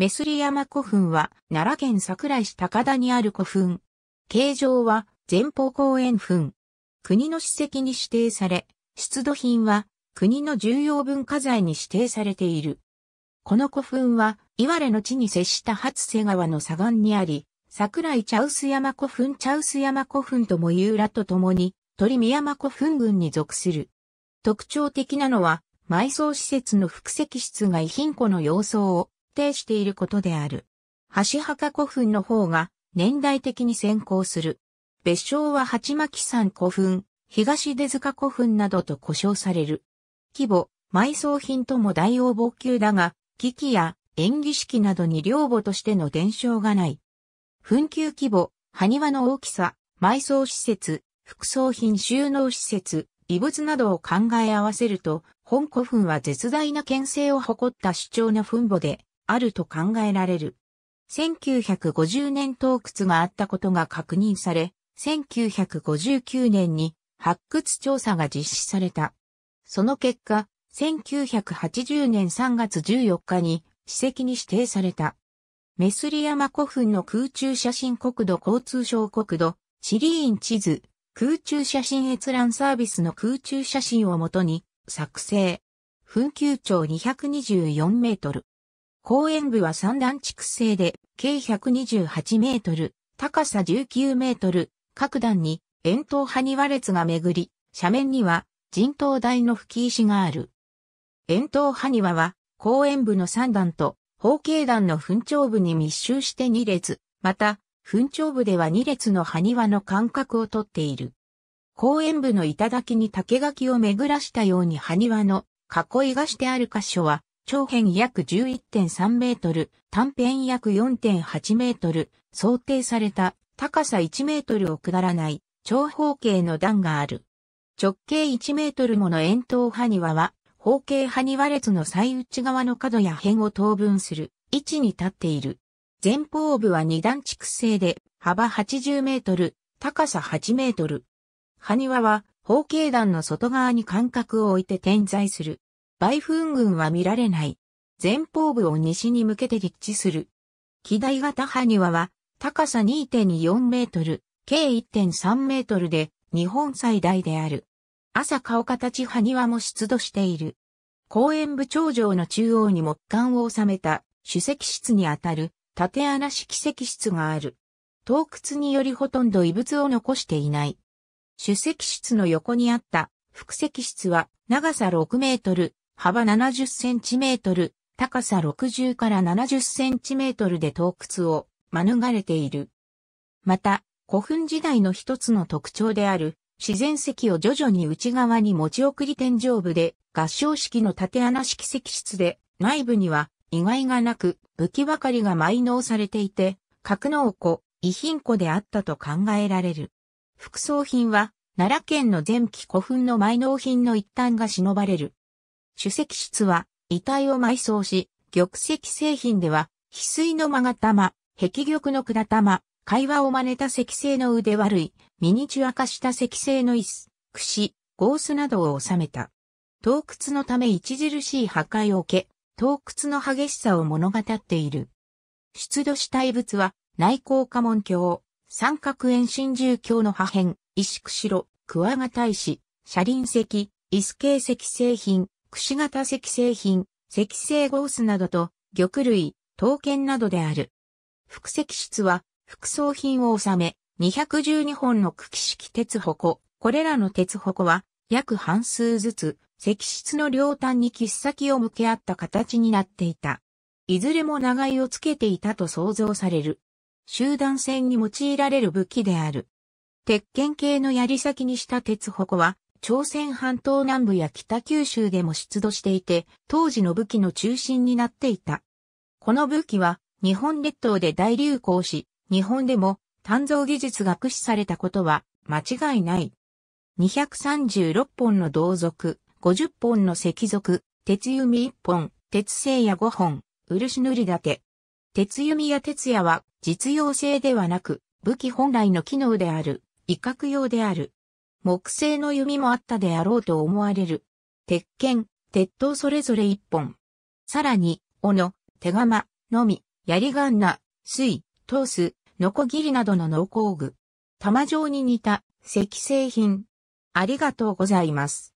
メスリ山古墳は奈良県桜井市高田にある古墳。形状は前方公園墳。国の史跡に指定され、出土品は国の重要文化財に指定されている。この古墳は、岩れの地に接した初瀬川の左岸にあり、桜井茶臼山古墳茶臼山古墳とも言うらとともに、鳥見山古墳群に属する。特徴的なのは、埋葬施設の複石室が遺品庫の様相を定していることである。橋墓古墳の方が年代的に先行する。別称は八巻山古墳、東出塚古墳などと呼称される。規模、埋葬品とも大応募級だが、危機や演技式などに両母としての伝承がない。墳丘規模、埴輪の大きさ、埋葬施設、副葬品収納施設、遺物などを考え合わせると、本古墳は絶大な牽制を誇った主張の墳墓で、あると考えられる。1950年洞窟があったことが確認され、1959年に発掘調査が実施された。その結果、1980年3月14日に史跡に指定された。メスリ山古墳の空中写真国土交通省国土、地理院地図、空中写真閲覧サービスの空中写真をもとに作成。墳丘長224メートル。公園部は三段築成で、計128メートル、高さ19メートル、各段に円筒埴輪列が巡り、斜面には人頭台の吹石がある。円筒埴輪は、公園部の三段と、方形段の墳頂部に密集して2列、また、墳頂部では2列の埴輪の間隔をとっている。公園部の頂に竹垣を巡らしたように埴輪の囲いがしてある箇所は、長辺約11.3メートル、短辺約4.8メートル、想定された高さ1メートルを下らない長方形の段がある。直径1メートルもの円筒埴輪は、方形埴輪列の最内側の角や辺を等分する位置に立っている。前方部は2段築成で、幅80メートル、高さ8メートル。埴輪は、方形段の外側に間隔を置いて点在する。梅風群は見られない。前方部を西に向けて立地する。機台型ハニワは、高さ2.24メートル、計1.3メートルで、日本最大である。朝顔形ハニワも出土している。公園部長城の中央に木管を収めた主席室にあたる縦穴式席室がある。洞窟によりほとんど異物を残していない。主席室の横にあった副席室は長さ6メートル、幅70センチメートル、高さ60から70センチメートルで洞窟を免れている。また、古墳時代の一つの特徴である、自然石を徐々に内側に持ち送り天井部で、合掌式の縦穴式石室で、内部には意外がなく、武器ばかりが埋納されていて、格納庫、遺品庫であったと考えられる。副葬品は、奈良県の前期古墳の埋納品の一端が忍ばれる。主席室は、遺体を埋葬し、玉石製品では、翡翠の勾玉、壁玉の管玉、会話を真似た石製の腕悪い、ミニチュア化した石製の椅子、櫛、ゴースなどを収めた。洞窟のため著しい破壊を受け、洞窟の激しさを物語っている。出土した遺物は、内向家門橋、三角円真珠橋の破片、石釧路、クワガ大使、車輪石、椅子系石製品、くし形石製品、石製ゴースなどと、玉類、刀剣などである。副石室は、副装品を収め、212本の茎式鉄矛。これらの鉄矛は、約半数ずつ、石室の両端に切っ先を向け合った形になっていた。いずれも長いをつけていたと想像される。集団戦に用いられる武器である。鉄剣系の槍先にした鉄矛は、朝鮮半島南部や北九州でも出土していて、当時の武器の中心になっていた。この武器は、日本列島で大流行し、日本でも、鍛造技術が駆使されたことは、間違いない。236本の銅属、50本の石属、鉄弓1本、鉄製や5本、漆塗りだけ。鉄弓や鉄矢は実用性ではなく、武器本来の機能である、威嚇用である。木製の弓もあったであろうと思われる。鉄剣、鉄塔それぞれ一本。さらに、斧、手釜、のみ、槍ガンナ、水、トース、ノコギリなどの農工具。玉状に似た石製品。ありがとうございます。